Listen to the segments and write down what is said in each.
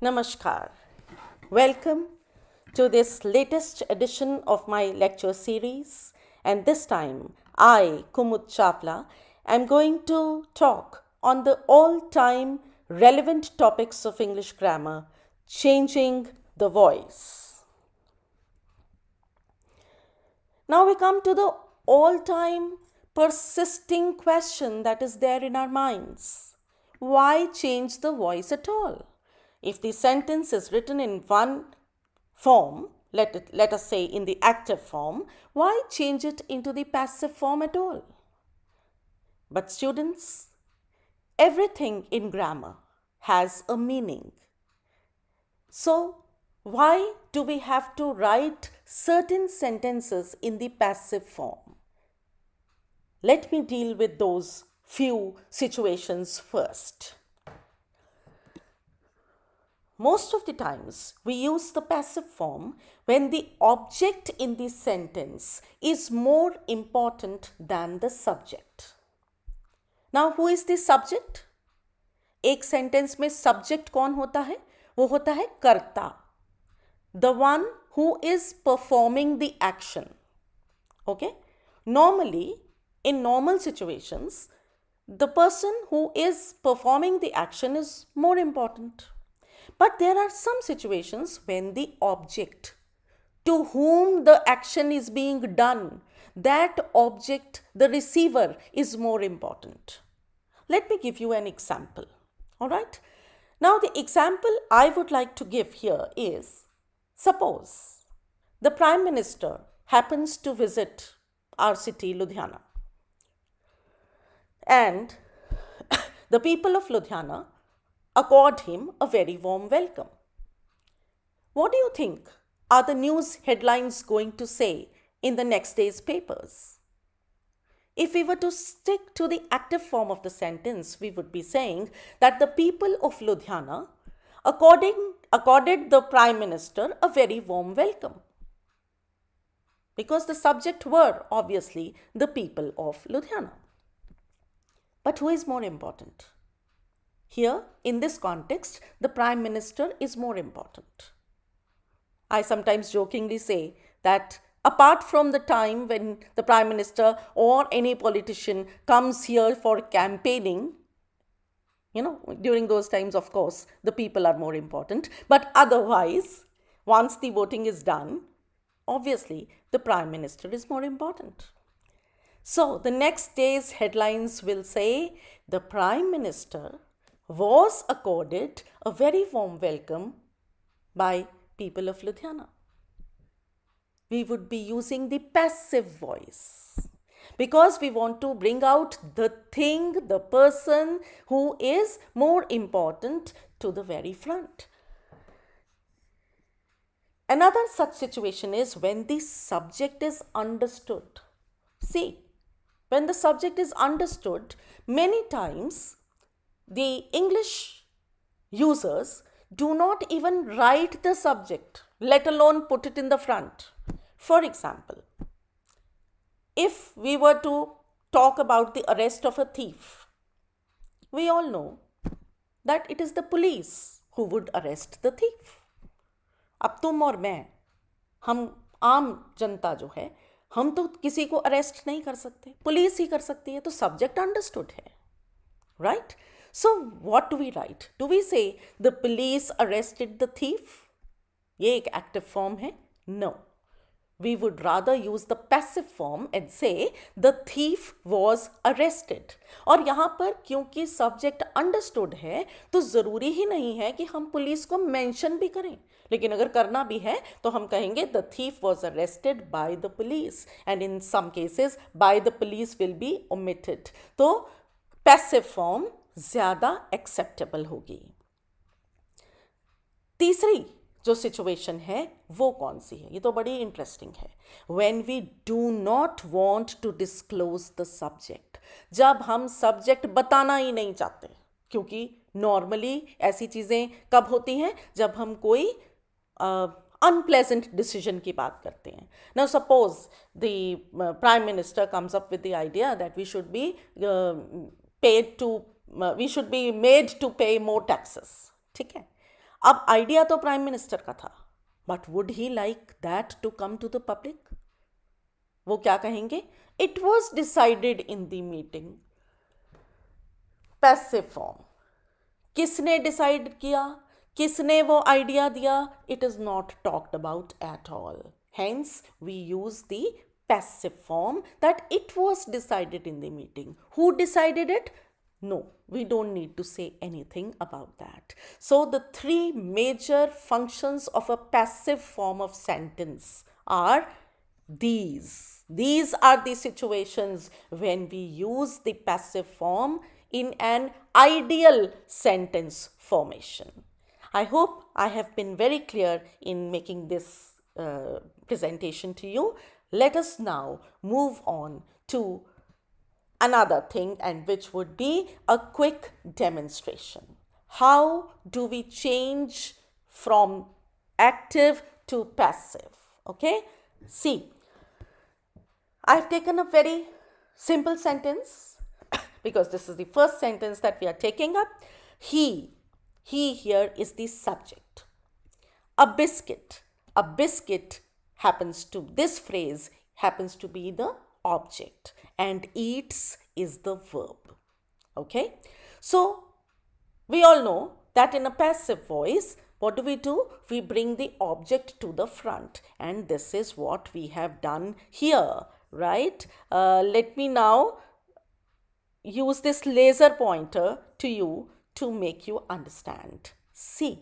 Namaskar. Welcome to this latest edition of my lecture series and this time I, Kumud Chavla, am going to talk on the all-time relevant topics of English grammar, changing the voice. Now we come to the all-time persisting question that is there in our minds. Why change the voice at all? If the sentence is written in one form, let, it, let us say in the active form, why change it into the passive form at all? But students, everything in grammar has a meaning. So, why do we have to write certain sentences in the passive form? Let me deal with those few situations first. Most of the times we use the passive form when the object in the sentence is more important than the subject. Now who is the subject? एक sentence में subject कौन होता है वो होता है the the one who is performing the action in normal situations, the person who is performing the action is more important. But there are some situations when the object to whom the action is being done, that object, the receiver, is more important. Let me give you an example. All right. Now, the example I would like to give here is suppose the Prime Minister happens to visit our city, Ludhiana, and the people of Ludhiana accord him a very warm welcome. What do you think are the news headlines going to say in the next day's papers? If we were to stick to the active form of the sentence, we would be saying that the people of Ludhiana according, accorded the Prime Minister a very warm welcome. Because the subject were obviously the people of Ludhiana. But who is more important? Here, in this context, the Prime Minister is more important. I sometimes jokingly say that apart from the time when the Prime Minister or any politician comes here for campaigning, you know, during those times, of course, the people are more important. But otherwise, once the voting is done, obviously, the Prime Minister is more important. So, the next day's headlines will say the Prime Minister was accorded a very warm welcome by people of Ludhiana. We would be using the passive voice because we want to bring out the thing, the person who is more important to the very front. Another such situation is when the subject is understood. See, when the subject is understood, many times the English users do not even write the subject, let alone put it in the front. For example, if we were to talk about the arrest of a thief, we all know that it is the police who would arrest the thief. अब तुम और मैं हम आम जनता जो है हम तो किसी को अरेस्ट नहीं कर सकते पुलिस ही कर सकती है तो सब्जेक्ट अंडरस्टूड है right right? So what do we write? Do we say the police arrested the thief? ये एक एक्टिव फॉर्म है no we would rather use the passive form and say the thief was arrested और यहाँ पर क्योंकि subject understood है तो ज़रूरी ही नहीं है कि हम पुलिस को मैंशन भी करें लेकिन अगर करना भी है तो हम कहेंगे the thief was arrested by the police and in some cases by the police will be omitted तो पैसिव फॉर्म ज़्यादा एक्सेप्टेबल होगी तीसरी जो सिचुएशन है वो कौन सी है ये तो बड़ी इंटरेस्टिंग है when we do not want to disclose the subject जब हम सब्जेक्ट बताना ही नहीं चाहते क्योंकि नॉर्मली ऐसी चीज़ें कब होती हैं जब हम कोई अनप्लेजेंट uh, डिसीजन की बात करते हैं no suppose the prime minister comes up with the idea that we should be paid to we should be made to pay more taxes ठीक है अब आइडिया तो प्राइम मिनिस्टर का था but would he like that to come to the public वो क्या कहेंगे it was decided in the meeting passive form किसने डिसाइड किया किसने वो आइडिया दिया it is not talked about at all hence we use the passive form that it was decided in the meeting who decided it No, we don't need to say anything about that. So the three major functions of a passive form of sentence are these. These are the situations when we use the passive form in an ideal sentence formation. I hope I have been very clear in making this uh, presentation to you. Let us now move on to another thing and which would be a quick demonstration. How do we change from active to passive? Okay, see, I've taken a very simple sentence because this is the first sentence that we are taking up. He, he here is the subject. A biscuit, a biscuit happens to, this phrase happens to be the object and eats is the verb. Okay. So, we all know that in a passive voice, what do we do? We bring the object to the front and this is what we have done here, right? Uh, let me now use this laser pointer to you to make you understand. See,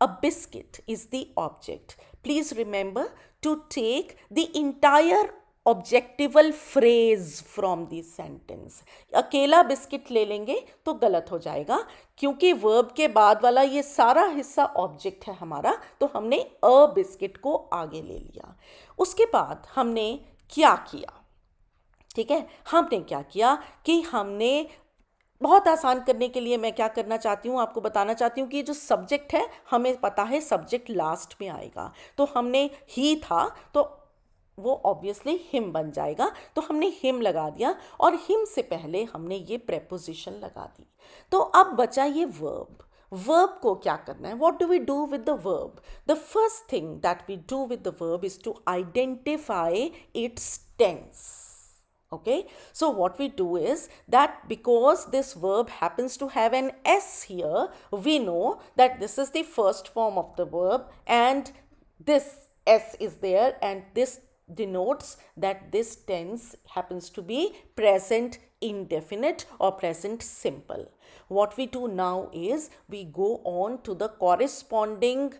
a biscuit is the object. Please remember to take the entire objectival phrase from this sentence अकेला biscuit ले लेंगे तो गलत हो जाएगा क्योंकि verb के बाद वाला ये सारा हिस्सा ऑब्जेक्ट है हमारा तो हमने अ बिस्किट को आगे ले लिया उसके बाद हमने क्या किया ठीक है हमने क्या किया कि हमने बहुत आसान करने के लिए मैं क्या करना चाहती हूँ आपको बताना चाहती हूँ कि ये जो सब्जेक्ट है हमें पता है सब्जेक्ट लास्ट में आएगा तो हमने ही था तो वो ऑब्वियसली हिम बन जाएगा तो हमने हिम लगा दिया और हिम से पहले हमने ये प्रेपोजिशन लगा दी तो अब बचा ये वर्ब वर्ब को क्या करना है what do we do with the verb the first thing that we do with the verb is to identify its tense okay so what we do is that because this verb happens to have an S here we know that this is the first form of the verb and this S is there and this denotes that this tense happens to be present indefinite or present simple. What we do now is we go on to the corresponding,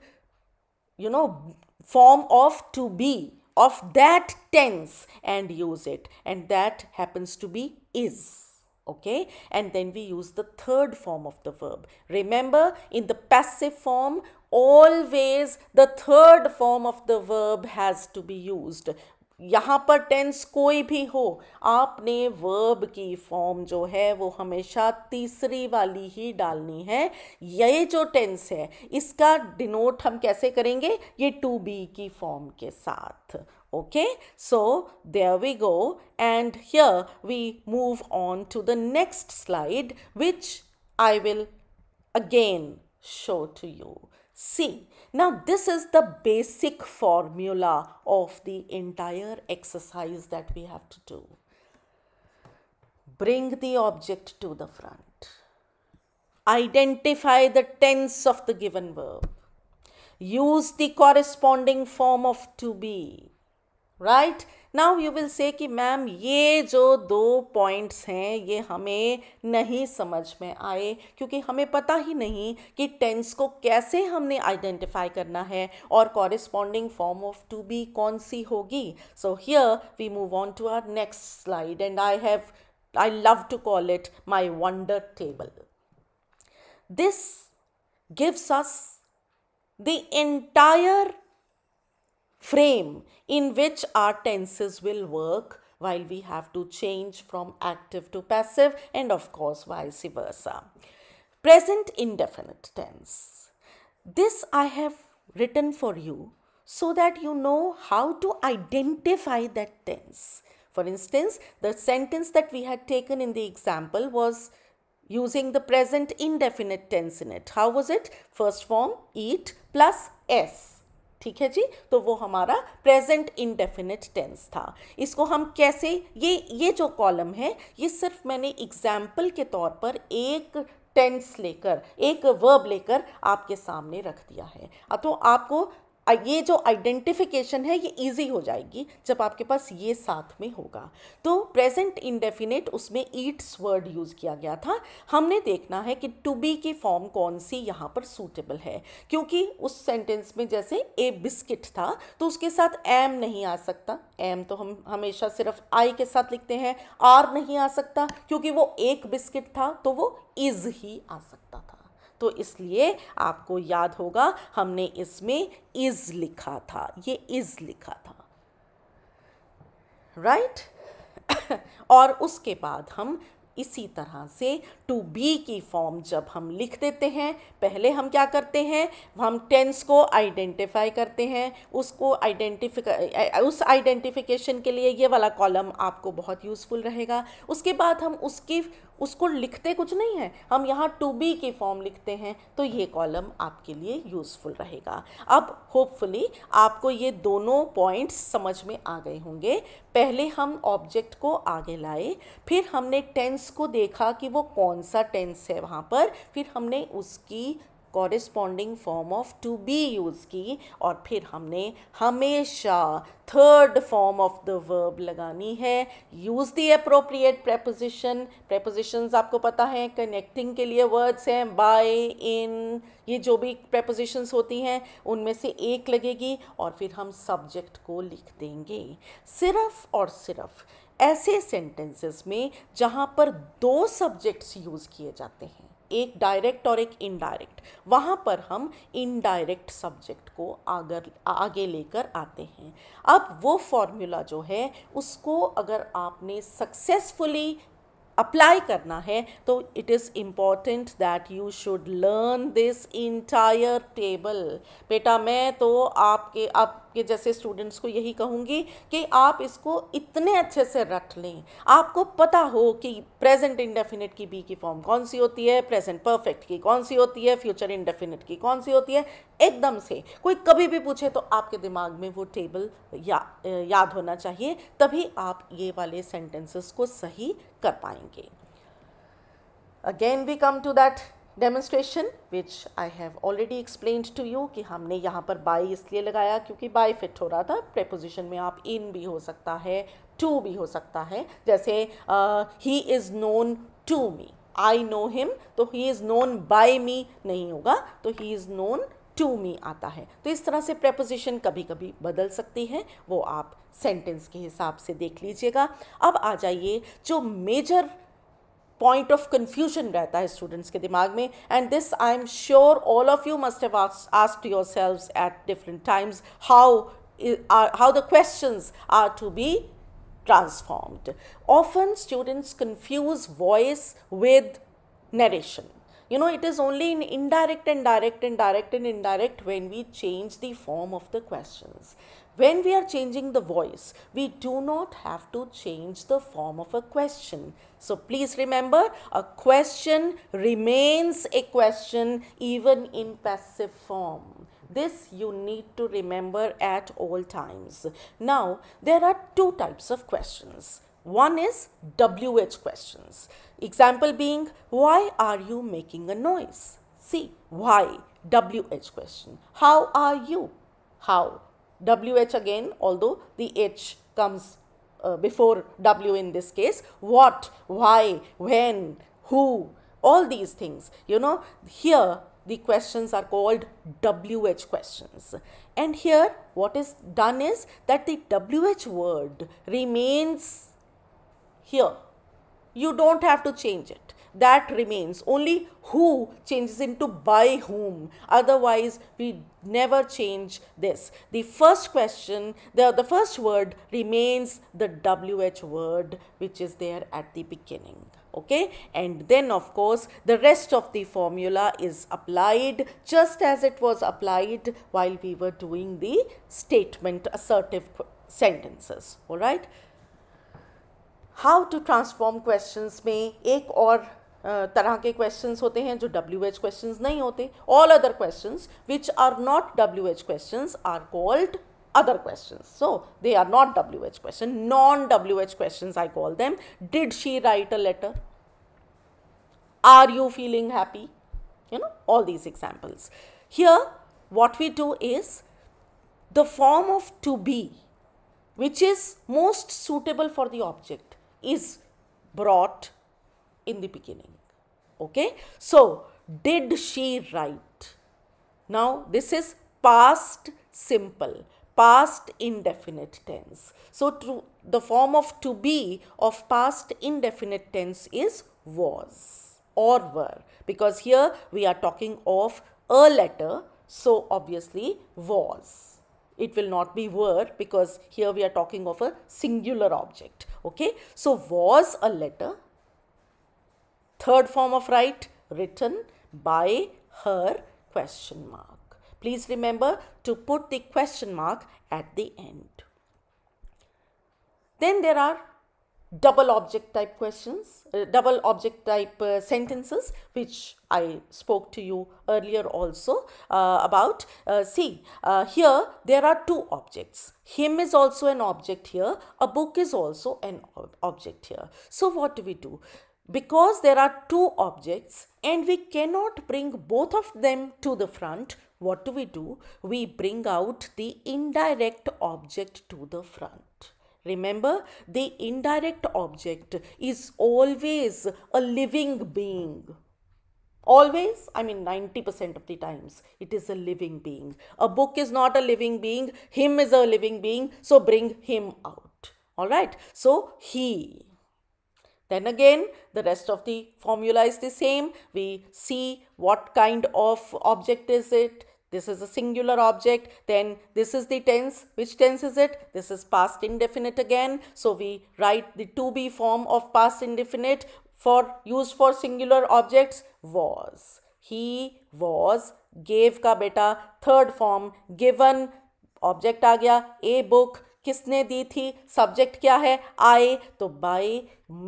you know, form of to be of that tense and use it and that happens to be is okay and then we use the third form of the verb remember in the passive form always the third form of the verb has to be use यहाँ पर tense कोई भी हो आपने verb की form जो है वो हमेशा तीसरी वाली ही डालनी है ये जो टेंस है इसका डिनोट हम कैसे करेंगे ये टू बी की फॉर्म के साथ okay so there we go and here we move on to the next slide which I will again show to you C. Now this is the basic formula of the entire exercise that we have to do. Bring the object to the front. Identify the tense of the given verb. Use the corresponding form of to be. Right? Now you will say कि ma'am ये जो दो points हैं ये हमें नहीं समझ में आए क्योंकि हमें पता ही नहीं कि टेंस को कैसे हमने आइडेंटिफाई करना है और corresponding form of to be कौन सी होगी so here we move on to our next slide and I have I love to call it my wonder table this gives us the entire frame in which our tenses will work while we have to change from active to passive and of course vice versa. Present indefinite tense. This I have written for you so that you know how to identify that tense. For instance, the sentence that we had taken in the example was using the present indefinite tense in it. How was it? First form eat plus s ठीक है जी तो वो हमारा present indefinite tense था इसको हम कैसे ये ये जो कॉलम है ये सिर्फ मैंने एग्जाम्पल के तौर पर एक टेंस लेकर एक वर्ब लेकर आपके सामने रख दिया है तो आपको ये जो आइडेंटिफिकेशन है ये इजी हो जाएगी जब आपके पास ये साथ में होगा तो प्रेजेंट इंडेफिनेट उसमें ईट्स वर्ड यूज़ किया गया था हमने देखना है कि टू बी की फॉर्म कौन सी यहाँ पर सूटेबल है क्योंकि उस सेंटेंस में जैसे ए बिस्किट था तो उसके साथ एम नहीं आ सकता एम तो हम हमेशा सिर्फ आई के साथ लिखते हैं आर नहीं आ सकता क्योंकि वो एक बिस्किट था तो वो इज़ ही आ सकता था तो इसलिए आपको याद होगा हमने इसमें इज़ लिखा था ये इज़ लिखा था राइट right? और उसके बाद हम इसी तरह से टू बी की फॉर्म जब हम लिख देते हैं पहले हम क्या करते हैं हम टेंस को आइडेंटिफाई करते हैं उसको आइडेंटिफिक उस आइडेंटिफिकेशन के लिए ये वाला कॉलम आपको बहुत यूज़फुल रहेगा उसके बाद हम उसकी उसको लिखते कुछ नहीं है हम यहाँ टू बी की फॉर्म लिखते हैं तो ये कॉलम आपके लिए यूज़फुल रहेगा अब होपफुली आपको ये दोनों पॉइंट्स समझ में आ गए होंगे पहले हम ऑब्जेक्ट को आगे लाए फिर हमने टेंस को देखा कि वो कौन सा टेंस है वहाँ पर फिर हमने उसकी corresponding form of to be use की और फिर हमने हमेशा third form of the verb लगानी है use the appropriate preposition preposition आपको पता है कनेक्टिंग के लिए वर्ड्स हैं बाय इन ये जो भी प्रेपोजिशंस होती हैं उनमें से एक लगेगी और फिर हम सब्जेक्ट को लिख देंगे सिर्फ और सिर्फ ऐसे सेंटेंसेस में जहाँ पर दो सब्जेक्ट्स यूज़ किए जाते हैं एक डायरेक्ट और एक इनडायरेक्ट वहाँ पर हम इनडायरेक्ट सब्जेक्ट को आगर आगे लेकर आते हैं अब वो फॉर्मूला जो है उसको अगर आपने सक्सेसफुली अप्लाई करना है तो it is important that you should learn this entire table बेटा मैं तो आपके आपके जैसे स्टूडेंट्स को यही कहूँगी कि आप इसको इतने अच्छे से रख लें आपको पता हो कि प्रेजेंट इंडेफिनिट की बी की फॉर्म कौन सी होती है प्रेजेंट परफेक्ट की कौन सी होती है फ्यूचर इंडेफिनिट की कौन सी होती है एकदम से कोई कभी भी पूछे तो आपके दिमाग में वो टेबल या याद होना चाहिए तभी आप ये वाले सेंटेंसेस को सही कर पाएंगे again we come to that demonstration which I have already explain to you कि हमने यहाँ पर बाई इसलिए लगाया क्योंकि बाई फिट हो रहा था प्रेपोजिशन में आप इन भी हो सकता है टू भी हो सकता है जैसे he is known to me I know him तो he is known by me नहीं होगा तो he is known to me आता है तो इस तरह से प्रेपोजिशन कभी कभी बदल सकती है वो आप सेंटेंस के हिसाब से देख लीजिएगा अब आ जाइए जो मेजर पॉइंट ऑफ कन्फ्यूजन रहता है स्टूडेंट्स के दिमाग में and this I am sure all of you must have asked your at different times how how the questions are to be transformed often students confuse voice with narration you know it is only in indirect and direct and direct and indirect when we change the form of the questions when we are changing the voice we do not have to change the form of a question so please remember a question remains a question even in passive form this you need to remember at all times now there are two types of questions one is WH questions. Example being, why are you making a noise? See, why? WH question. How are you? How? WH again, although the H comes uh, before W in this case. What, why, when, who, all these things. You know, here the questions are called WH questions. And here what is done is that the WH word remains here. You don't have to change it. That remains. Only who changes into by whom. Otherwise, we never change this. The first question, the, the first word remains the WH word which is there at the beginning okay and then of course the rest of the formula is applied just as it was applied while we were doing the statement assertive sentences all right how to transform questions? में एक or तरह के questions होते हैं जो W H question नहीं questions. All other question which are not W H question are other questions. So they are not WH question, non-WH questions I call them. Did she write a letter? Are you feeling happy? You know, all these examples. Here, what we do is the form of to be, which is most suitable for the object is brought in the beginning. Okay. So, did she write? Now, this is past simple, past indefinite tense. So, to, the form of to be of past indefinite tense is was or were because here we are talking of a letter. So, obviously was it will not be were because here we are talking of a singular object. Okay. So, was a letter. Third form of right written by her question mark. Please remember to put the question mark at the end. Then there are double object type questions, uh, double object type uh, sentences, which I spoke to you earlier also uh, about. Uh, see, uh, here there are two objects. Him is also an object here. A book is also an ob object here. So what do we do? Because there are two objects and we cannot bring both of them to the front, what do we do? We bring out the indirect object to the front. Remember, the indirect object is always a living being. Always, I mean 90% of the times, it is a living being. A book is not a living being, him is a living being, so bring him out. Alright, so he. Then again, the rest of the formula is the same. We see what kind of object is it, this is a singular object then this is the tense which tense is it this is past indefinite again so we write the to be form of past indefinite for used for singular objects was he was gave ka beta third form given object aa gaya a book किसने दी थी subject क्या है आई तो bye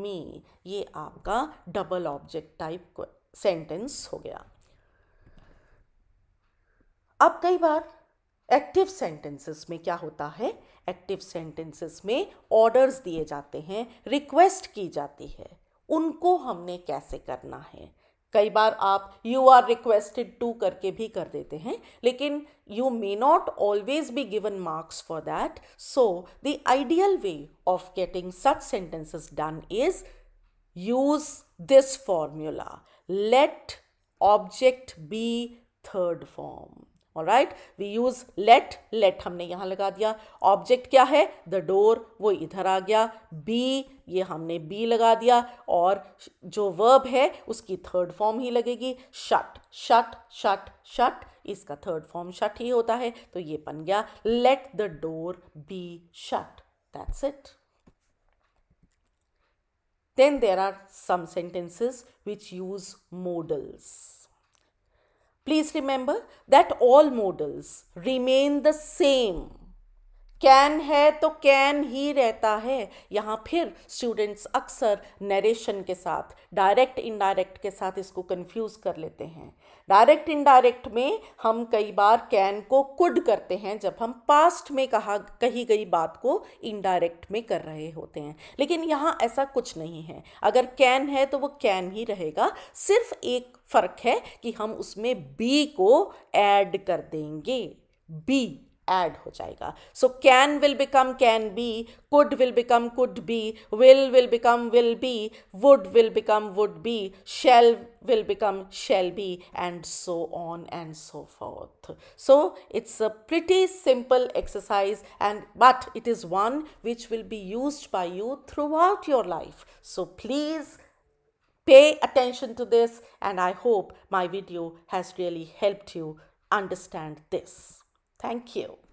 मी ये आपका double object type sentence हो गया अब कई बार एक्टिव सेंटेंसेस में क्या होता है एक्टिव सेंटेंसेस में ऑर्डर्स दिए जाते हैं रिक्वेस्ट की जाती है उनको हमने कैसे करना है कई बार आप यू आर रिक्वेस्टेड टू करके भी कर देते हैं लेकिन you may not always be given marks for that so the ideal way of getting such sentences done is use this formula let object be third form all right we use let let हमने यहाँ लगा दिया object क्या है the door वो इधर आ गया B ये हमने बी लगा दिया और जो वर्ब है उसकी थर्ड फॉर्म ही लगेगी शट शट शट शट इसका थर्ड फॉर्म शट ही होता है तो ये बन गया let the door be shut that's it Then there are some sentences which use modals. Please remember that all modals remain the same. Can है तो कैन ही रहता है यहाँ फिर स्टूडेंट्स अक्सर नरेशन के साथ डायरेक्ट इनडायरेक्ट के साथ इसको कन्फ्यूज कर लेते हैं डायरेक्ट इनडायरेक्ट में हम कई बार कैन को कुड करते हैं जब हम पास्ट में कहा कही गई बात को इनडायरेक्ट में कर रहे होते हैं लेकिन यहाँ ऐसा कुछ नहीं है अगर कैन है तो वो कैन ही रहेगा सिर्फ एक फ़र्क है कि हम उसमें बी को ऐड कर देंगे बी ऐड हो जाएगा so can will become can be could will become could be will will become will be would will become would be shall will become shall be and so on and so forth so it's a pretty simple exercise and but it is one which will be used by you throughout your life so please pay attention to this and i hope my video has really helped you understand this Thank you.